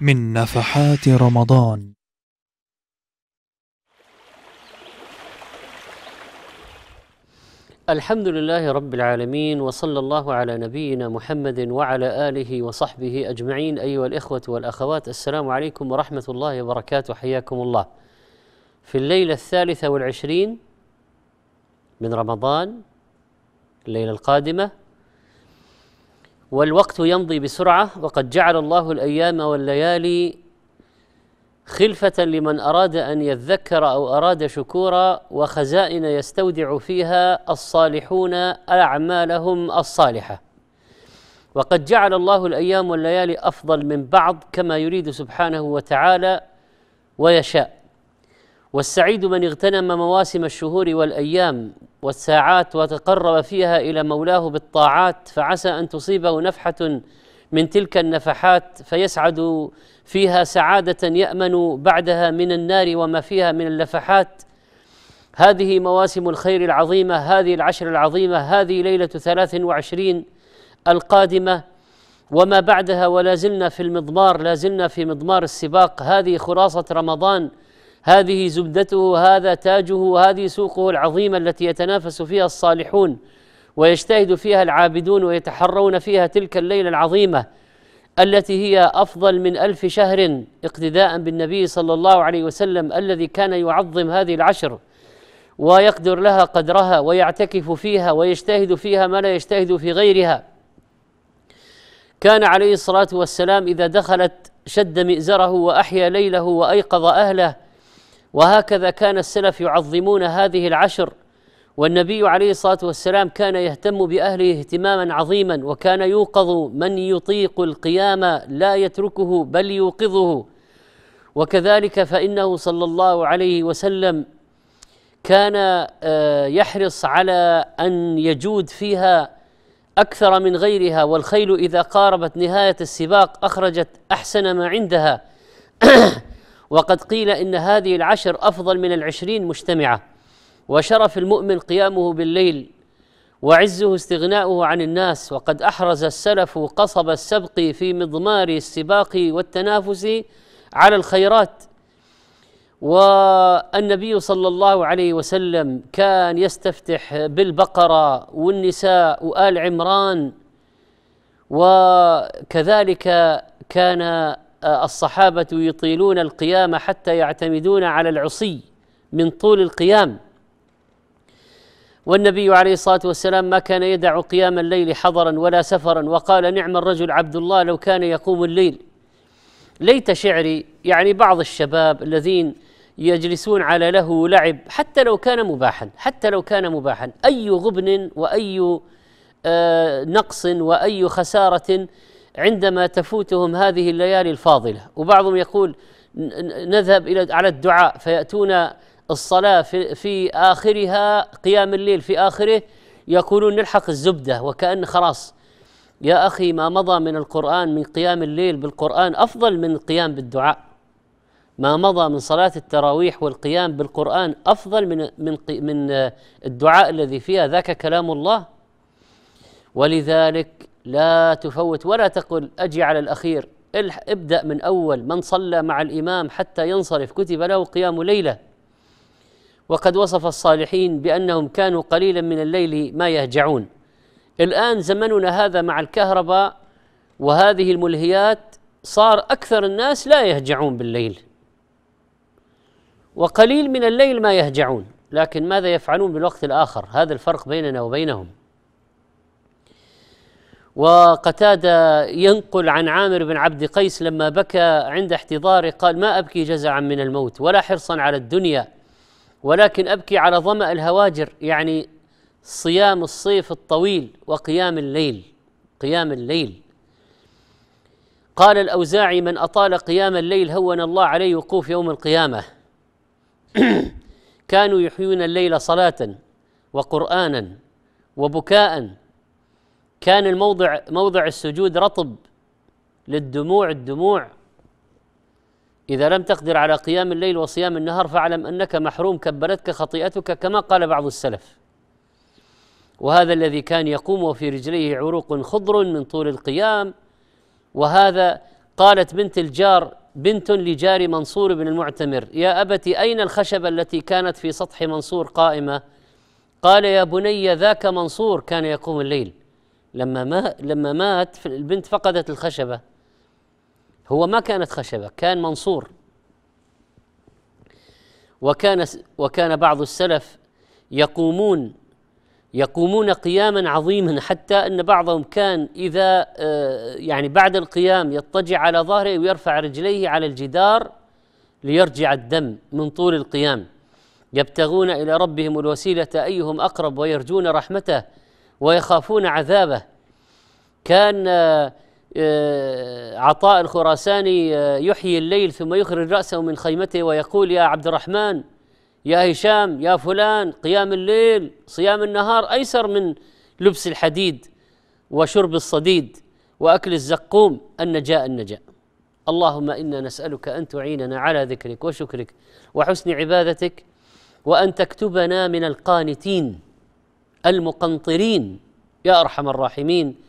من نفحات رمضان الحمد لله رب العالمين وصلى الله على نبينا محمد وعلى اله وصحبه اجمعين ايها الاخوه والاخوات السلام عليكم ورحمه الله وبركاته حياكم الله. في الليله الثالثه والعشرين من رمضان الليله القادمه والوقت يمضي بسرعه وقد جعل الله الايام والليالي خلفه لمن اراد ان يذكر او اراد شكورا وخزائن يستودع فيها الصالحون اعمالهم الصالحه وقد جعل الله الايام والليالي افضل من بعض كما يريد سبحانه وتعالى ويشاء والسعيد من اغتنم مواسم الشهور والايام والساعات وتقرب فيها الى مولاه بالطاعات فعسى ان تصيبه نفحه من تلك النفحات فيسعد فيها سعاده يامن بعدها من النار وما فيها من اللفحات هذه مواسم الخير العظيمه هذه العشر العظيمه هذه ليله ثلاث وعشرين القادمه وما بعدها ولا زلنا في المضمار لا زلنا في مضمار السباق هذه خلاصه رمضان هذه زبدته هذا تاجه هذه سوقه العظيمه التي يتنافس فيها الصالحون ويجتهد فيها العابدون ويتحرون فيها تلك الليله العظيمه التي هي افضل من الف شهر اقتداء بالنبي صلى الله عليه وسلم الذي كان يعظم هذه العشر ويقدر لها قدرها ويعتكف فيها ويجتهد فيها ما لا يجتهد في غيرها كان عليه الصلاه والسلام اذا دخلت شد مئزره واحيا ليله وايقظ اهله وهكذا كان السلف يعظمون هذه العشر والنبي عليه الصلاه والسلام كان يهتم باهله اهتماما عظيما وكان يوقظ من يطيق القيام لا يتركه بل يوقظه وكذلك فانه صلى الله عليه وسلم كان آه، يحرص على ان يجود فيها اكثر من غيرها والخيل اذا قاربت نهايه السباق اخرجت احسن ما عندها وقد قيل إن هذه العشر أفضل من العشرين مجتمعة وشرف المؤمن قيامه بالليل وعزه استغناؤه عن الناس وقد أحرز السلف قصب السبق في مضمار السباق والتنافس على الخيرات والنبي صلى الله عليه وسلم كان يستفتح بالبقرة والنساء وآل عمران وكذلك كان آه، الصحابه يطيلون القيام حتى يعتمدون على العصي من طول القيام والنبي عليه الصلاه والسلام ما كان يدع قيام الليل حضرا ولا سفرا وقال نعم الرجل عبد الله لو كان يقوم الليل ليت شعري يعني بعض الشباب الذين يجلسون على له لعب حتى لو كان مباحا حتى لو كان مباحا اي غبن واي آه، نقص واي خساره عندما تفوتهم هذه الليالي الفاضله وبعضهم يقول نذهب الى على الدعاء فياتون الصلاه في, في اخرها قيام الليل في اخره يقولون نلحق الزبده وكان خلاص يا اخي ما مضى من القران من قيام الليل بالقران افضل من القيام بالدعاء ما مضى من صلاه التراويح والقيام بالقران افضل من من من الدعاء الذي فيها ذاك كلام الله ولذلك لا تفوت ولا تقل أجي على الأخير ابدأ من أول من صلى مع الإمام حتى ينصرف كتب له قيام ليلة وقد وصف الصالحين بأنهم كانوا قليلا من الليل ما يهجعون الآن زمننا هذا مع الكهرباء وهذه الملهيات صار أكثر الناس لا يهجعون بالليل وقليل من الليل ما يهجعون لكن ماذا يفعلون بالوقت الآخر هذا الفرق بيننا وبينهم وقتادة ينقل عن عامر بن عبد قيس لما بكى عند احتضاره قال ما أبكي جزعا من الموت ولا حرصا على الدنيا ولكن أبكي على ظمأ الهواجر يعني صيام الصيف الطويل وقيام الليل قيام الليل قال الأوزاعي من أطال قيام الليل هون الله عليه وقوف يوم القيامة كانوا يحيون الليل صلاة وقرآنا وبكاء كان الموضع موضع السجود رطب للدموع الدموع إذا لم تقدر على قيام الليل وصيام النهار فاعلم أنك محروم كبرتك خطيئتك كما قال بعض السلف وهذا الذي كان يقوم وفي رجليه عروق خضر من طول القيام وهذا قالت بنت الجار بنت لجار منصور بن المعتمر يا أبت أين الخشبة التي كانت في سطح منصور قائمة قال يا بني ذاك منصور كان يقوم الليل لما ما لما مات البنت فقدت الخشبه هو ما كانت خشبه كان منصور وكان وكان بعض السلف يقومون يقومون قياما عظيما حتى ان بعضهم كان اذا آه، يعني بعد القيام يضطجع على ظهره ويرفع رجليه على الجدار ليرجع الدم من طول القيام يبتغون الى ربهم الوسيله ايهم اقرب ويرجون رحمته ويخافون عذابه كان آه، آه، عطاء الخراساني آه، يحيي الليل ثم يخرج رأسه من خيمته ويقول يا عبد الرحمن يا هشام يا فلان قيام الليل صيام النهار أيسر من لبس الحديد وشرب الصديد وأكل الزقوم النجاء النجاء اللهم إنا نسألك أن تعيننا على ذكرك وشكرك وحسن عبادتك وأن تكتبنا من القانتين المقنطرين يا ارحم الراحمين